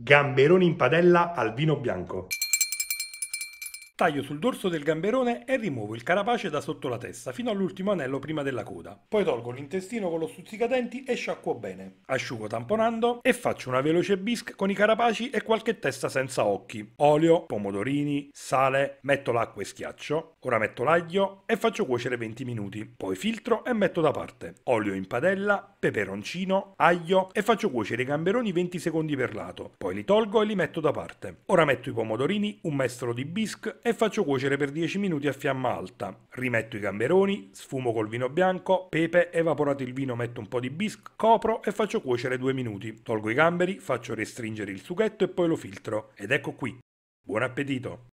Gamberoni in padella al vino bianco. Taglio sul dorso del gamberone e rimuovo il carapace da sotto la testa fino all'ultimo anello prima della coda. Poi tolgo l'intestino con lo stuzzicadenti e sciacquo bene. Asciugo tamponando e faccio una veloce bisque con i carapaci e qualche testa senza occhi. Olio, pomodorini, sale, metto l'acqua e schiaccio. Ora metto l'aglio e faccio cuocere 20 minuti. Poi filtro e metto da parte. Olio in padella, peperoncino, aglio e faccio cuocere i gamberoni 20 secondi per lato. Poi li tolgo e li metto da parte. Ora metto i pomodorini, un mestolo di bisque e faccio cuocere per 10 minuti a fiamma alta. Rimetto i gamberoni, sfumo col vino bianco, pepe, evaporato il vino metto un po' di bisc, copro e faccio cuocere 2 minuti. Tolgo i gamberi, faccio restringere il sughetto e poi lo filtro. Ed ecco qui. Buon appetito!